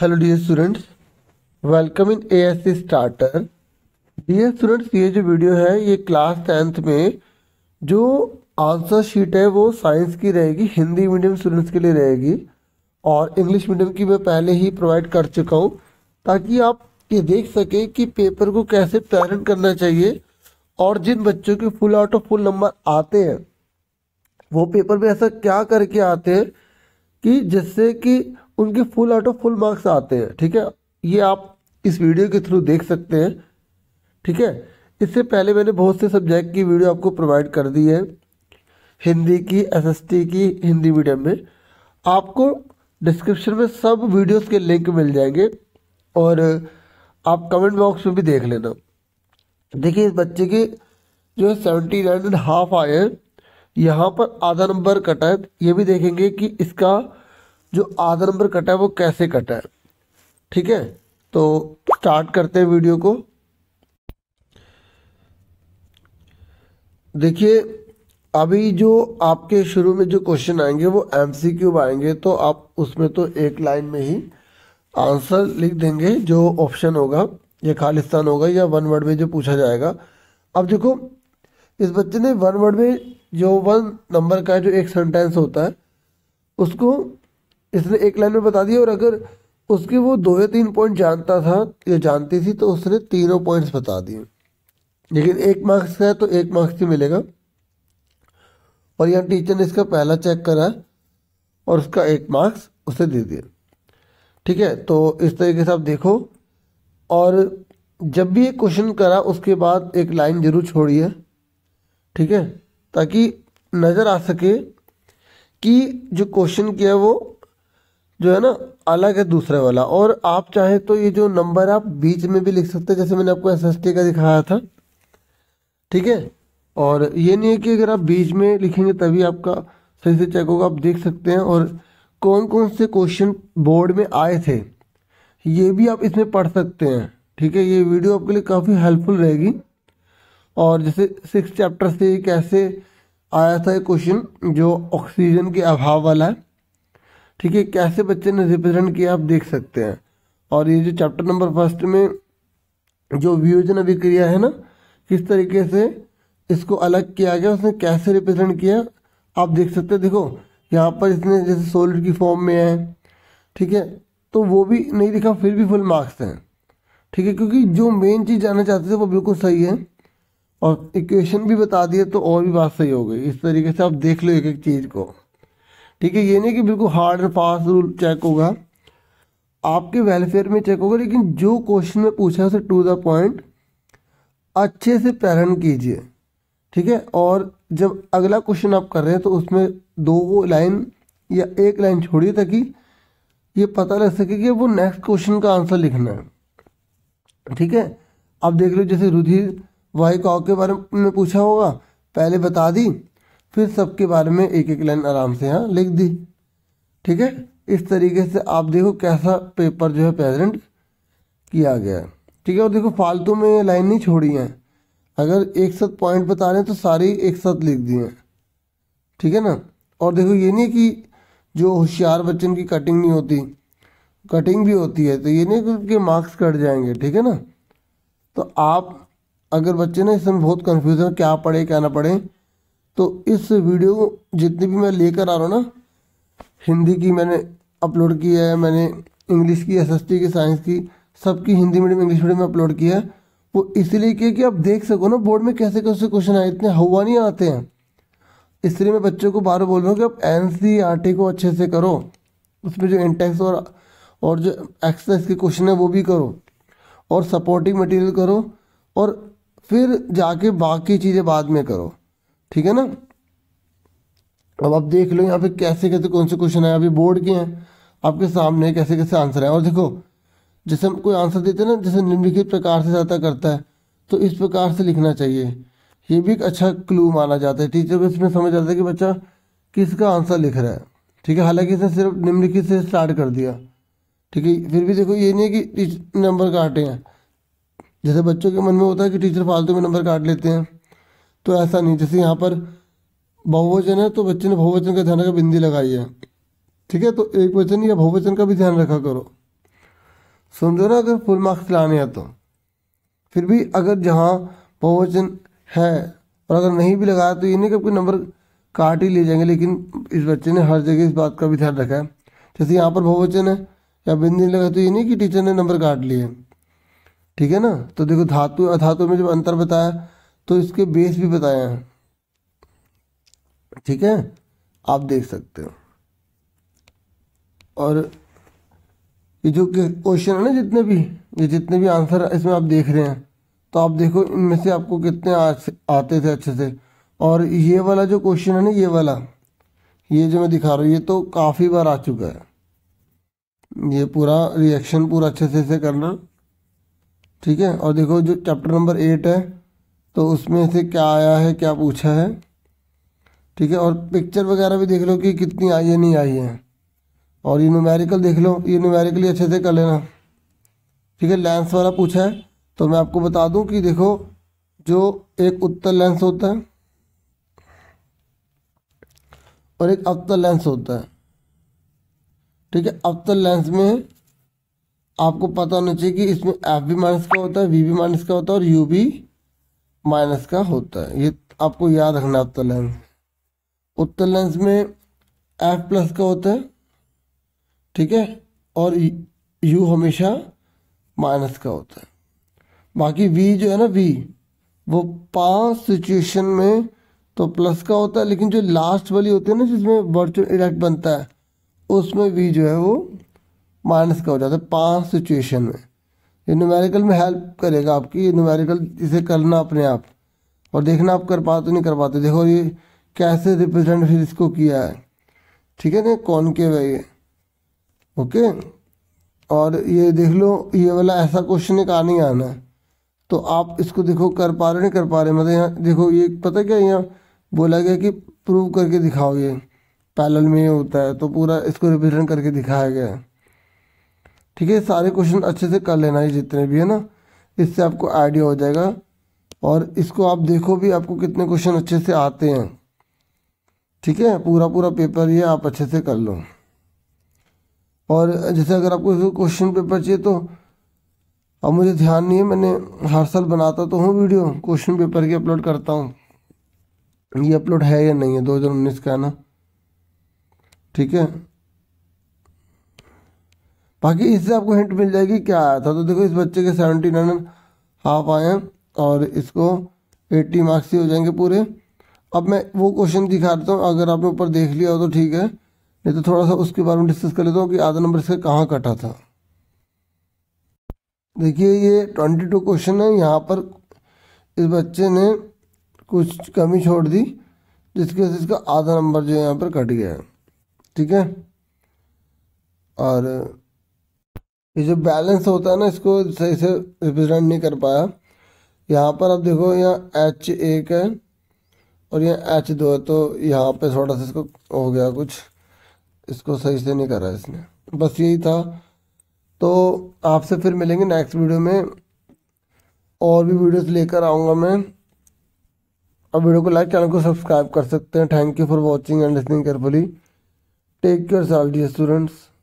hello dear students welcome in A S C starter dear students ये जो video है ये क्लास टेंथ में जो आंसर शीट है वो साइंस की रहेगी हिंदी मीडियम स्टूडेंट्स के लिए रहेगी और इंग्लिश मीडियम की मैं पहले ही प्रोवाइड कर चुका हूँ ताकि आप ये देख सकें कि पेपर को कैसे पैरन करना चाहिए और जिन बच्चों के full out of full number आते हैं वो पेपर में ऐसा क्या करके आते हैं कि जिससे कि उनके full out of full marks आते हैं ठीक है ये आप इस वीडियो के थ्रू देख सकते हैं ठीक है इससे पहले मैंने बहुत से सब्जेक्ट की वीडियो आपको प्रोवाइड कर दी है हिंदी की एसएसटी की हिंदी मीडियम में आपको डिस्क्रिप्शन में सब वीडियोस के लिंक मिल जाएंगे और आप कमेंट बॉक्स में भी देख लेना देखिए इस बच्चे की जो है सेवेंटी नाइन एंड हाफ आए हैं यहाँ पर आधा नंबर कटा है ये भी देखेंगे कि इसका जो आधा नंबर कटा है वो कैसे कटा है ठीक है तो स्टार्ट करते हैं वीडियो को देखिए अभी जो आपके शुरू में जो क्वेश्चन आएंगे वो एम सी क्यूब आएंगे तो आप उसमें तो एक लाइन में ही आंसर लिख देंगे जो ऑप्शन होगा या खालिस्तान होगा या वन वर्ड में जो पूछा जाएगा अब देखो इस बच्चे ने वन वर्ड में जो वन नंबर का जो एक सेंटेंस होता है उसको इसने एक लाइन में बता दिया और अगर उसके वो दो या तीन पॉइंट जानता था या जानती थी तो उसने तीनों पॉइंट्स बता दिए लेकिन एक मार्क्स का है तो एक मार्क्स ही मिलेगा और यहाँ टीचर ने इसका पहला चेक करा और उसका एक मार्क्स उसे दे दिया ठीक है तो इस तरीके से आप देखो और जब भी ये क्वेश्चन करा उसके बाद एक लाइन जरूर छोड़िए ठीक है ताकि नज़र आ सके कि जो क्वेश्चन किया वो जो है ना अलग है दूसरे वाला और आप चाहें तो ये जो नंबर आप बीच में भी लिख सकते हैं जैसे मैंने आपको एस का दिखाया था ठीक है और ये नहीं है कि अगर आप बीच में लिखेंगे तभी आपका सही से चेक होगा आप देख सकते हैं और कौन कौन से क्वेश्चन बोर्ड में आए थे ये भी आप इसमें पढ़ सकते हैं ठीक है ये वीडियो आपके लिए काफ़ी हेल्पफुल रहेगी और जैसे सिक्स चैप्टर से कैसे आया था क्वेश्चन जो ऑक्सीजन के अभाव वाला है ठीक है कैसे बच्चे ने रिप्रेजेंट किया आप देख सकते हैं और ये जो चैप्टर नंबर फर्स्ट में जो वियोजन अभिक्रिया है ना किस तरीके से इसको अलग किया गया उसने कैसे रिप्रेजेंट किया आप देख सकते हैं देखो यहाँ पर इसने जैसे सोलिड की फॉर्म में है ठीक है तो वो भी नहीं लिखा फिर भी फुल मार्क्स हैं ठीक है क्योंकि जो मेन चीज़ जानना चाहते थे वो बिल्कुल सही है और इक्वेशन भी बता दिए तो और भी बात सही हो गई इस तरीके से आप देख लो एक एक चीज़ को ठीक है ये नहीं कि बिल्कुल hard and fast rule check होगा आपके वेलफेयर में चेक होगा लेकिन जो क्वेश्चन में पूछा उसे टू द पॉइंट अच्छे से पैरन कीजिए ठीक है और जब अगला क्वेश्चन आप कर रहे हैं तो उसमें दो लाइन या एक लाइन छोड़िए ताकि ये पता लग सके कि वो नेक्स्ट क्वेश्चन का आंसर लिखना है ठीक है आप देख लो जैसे रुधिर वाई काव के बारे में पूछा होगा पहले बता दी फिर सबके बारे में एक एक लाइन आराम से यहाँ लिख दी ठीक है इस तरीके से आप देखो कैसा पेपर जो है प्रेजेंट किया गया है ठीक है और देखो फालतू में ये लाइन नहीं छोड़ी है अगर एक साथ पॉइंट बता रहे हैं तो सारी एक साथ लिख दिए हैं ठीक है ना और देखो ये नहीं कि जो होशियार बच्चन की कटिंग नहीं होती कटिंग भी होती है तो ये नहीं कि उनके मार्क्स कट जाएंगे ठीक है ना तो आप अगर बच्चे ना इसमें बहुत कन्फ्यूज हैं क्या पढ़े क्या ना पढ़ें तो इस वीडियो को जितनी भी मैं लेकर आ रहा हूँ ना हिंदी की मैंने अपलोड की है मैंने इंग्लिश की एस की साइंस की सबकी हिंदी मीडियम इंग्लिश मीडियम में अपलोड किया है वो इसलिए किया कि आप देख सको ना बोर्ड में कैसे कैसे क्वेश्चन आए इतने हवा नहीं आते हैं इसलिए मैं बच्चों को बार बोल रहा हूँ कि आप एन सी आर टी को अच्छे से करो उसमें जो इंटेक्स और और जो एक्सरसाइज के क्वेश्चन है वो भी करो और सपोर्टिंग मटेरियल करो और फिर जाके बाकी चीज़ें बाद में करो ठीक है ना अब आप देख लो यहाँ पे कैसे कैसे कौन से क्वेश्चन है अभी बोर्ड के हैं आपके सामने कैसे कैसे आंसर है और देखो जैसे हम कोई आंसर देते हैं ना जैसे निम्नलिखित प्रकार से ज़्यादा करता है तो इस प्रकार से लिखना चाहिए ये भी एक अच्छा क्लू माना जाता है टीचर को इसमें समझ आता है कि बच्चा किसका आंसर लिख रहा है ठीक है हालांकि इसने सिर्फ निम्नलिखित से स्टार्ट कर दिया ठीक है फिर भी देखो ये नहीं है कि नंबर काटे हैं जैसे बच्चों के मन में होता है कि टीचर फालतू में नंबर काट लेते हैं तो ऐसा नहीं जैसे यहाँ पर बहुवचन है तो बच्चे ने बहुवचन का ध्यान रखा बिंदी लगाई है ठीक है तो एक वचन या बहुवचन का भी ध्यान रखा करो समझो ना अगर फुल मार्क्स लाने हैं तो फिर भी अगर जहाँ बहुवचन है और अगर नहीं भी लगाया तो ये नहीं कि आपके नंबर काट ही ले जाएंगे लेकिन इस बच्चे ने हर जगह इस बात का भी ध्यान रखा है जैसे यहाँ पर बहुवचन है या बिंदी लगा तो ये नहीं कि टीचर ने नंबर काट लिए ठीक है ना तो देखो धातु अधातु में जब अंतर बताया तो इसके बेस भी बताए हैं ठीक है आप देख सकते हो और ये जो क्वेश्चन है ना जितने भी ये जितने भी आंसर इसमें आप देख रहे हैं तो आप देखो इनमें से आपको कितने आते थे अच्छे से और ये वाला जो क्वेश्चन है ना ये वाला ये जो मैं दिखा रहा हूँ ये तो काफ़ी बार आ चुका है ये पूरा रिएक्शन पूरा अच्छे से से करना ठीक है और देखो जो चैप्टर नंबर एट है तो उसमें से क्या आया है क्या पूछा है ठीक है और पिक्चर वगैरह भी देख लो कि कितनी आई है नहीं आई है और ये न्यूमेरिकल देख लो ये न्यूमेरिकली अच्छे से कर लेना ठीक है लेंस वाला पूछा है तो मैं आपको बता दूं कि देखो जो एक उत्तर लेंस होता है और एक अवतर लेंस होता है ठीक है अवतर लेंस में आपको पता होना चाहिए कि इसमें एफ बी माइनस का होता है वी बी माइनस का होता है और यू भी माइनस का होता है ये आपको याद रखना है उत्तर लेंस उत्तर लेंस में एफ प्लस का होता है ठीक है और यू हमेशा माइनस का होता है बाकी वी जो है ना वी वो पांच सिचुएशन में तो प्लस का होता है लेकिन जो लास्ट वाली होती है ना जिसमें वर्चुअल इफेक्ट बनता है उसमें वी जो है वो माइनस का हो जाता है पांच सिचुएशन में ये न्यूमेरिकल में हेल्प करेगा आपकी ये न्यूमेरिकल इसे करना अपने आप और देखना आप कर पाते तो नहीं कर पाते देखो ये कैसे रिप्रेजेंट फिर इसको किया है ठीक है ना कौन के है ये ओके और ये देख लो ये वाला ऐसा क्वेश्चन एक आने आना है तो आप इसको देखो कर पा रहे नहीं कर पा रहे मतलब यहाँ देखो ये पता क्या यहाँ बोला गया कि प्रूव करके दिखाओ ये पैनल में ये होता है तो पूरा इसको रिप्रेजेंट करके दिखाया गया है ठीक है सारे क्वेश्चन अच्छे से कर लेना है जितने भी है ना इससे आपको आइडिया हो जाएगा और इसको आप देखो भी आपको कितने क्वेश्चन अच्छे से आते हैं ठीक है पूरा पूरा पेपर ये आप अच्छे से कर लो और जैसे अगर आपको क्वेश्चन पेपर चाहिए तो अब मुझे ध्यान नहीं है मैंने हर साल बनाता तो हूँ वीडियो क्वेश्चन पेपर की अपलोड करता हूँ ये अपलोड है या नहीं है 2019 का है ना ठीक है बाकी इससे आपको हिंट मिल जाएगी क्या आया था तो देखो इस बच्चे के सेवेंटी नाइन हाफ आए हैं और इसको एट्टी मार्क्स ही हो जाएंगे पूरे अब मैं वो क्वेश्चन दिखा देता हूँ अगर आपने ऊपर देख लिया हो तो ठीक है नहीं तो थोड़ा सा उसके बारे में डिस्कस कर लेता हूँ कि आधा नंबर इसका कहाँ कटा था देखिए ये ट्वेंटी टू क्वेश्चन है यहाँ पर इस बच्चे ने कुछ कमी छोड़ दी जिसकी वजह से इसका आधा नंबर जो है यहाँ पर कट गया है ठीक है और ये जो बैलेंस होता है ना इसको सही से रिप्रेजेंट नहीं कर पाया यहाँ पर आप देखो यहाँ एच एक है और यहाँ एच दो है तो यहाँ पे थोड़ा सा इसको हो गया कुछ इसको सही से नहीं करा इसने बस यही था तो आपसे फिर मिलेंगे नेक्स्ट वीडियो में और भी वीडियोस लेकर आऊँगा मैं और वीडियो को लाइक चैनल को सब्सक्राइब कर सकते हैं thank you for watching and listening carefully take care साल डी स्टूडेंट्स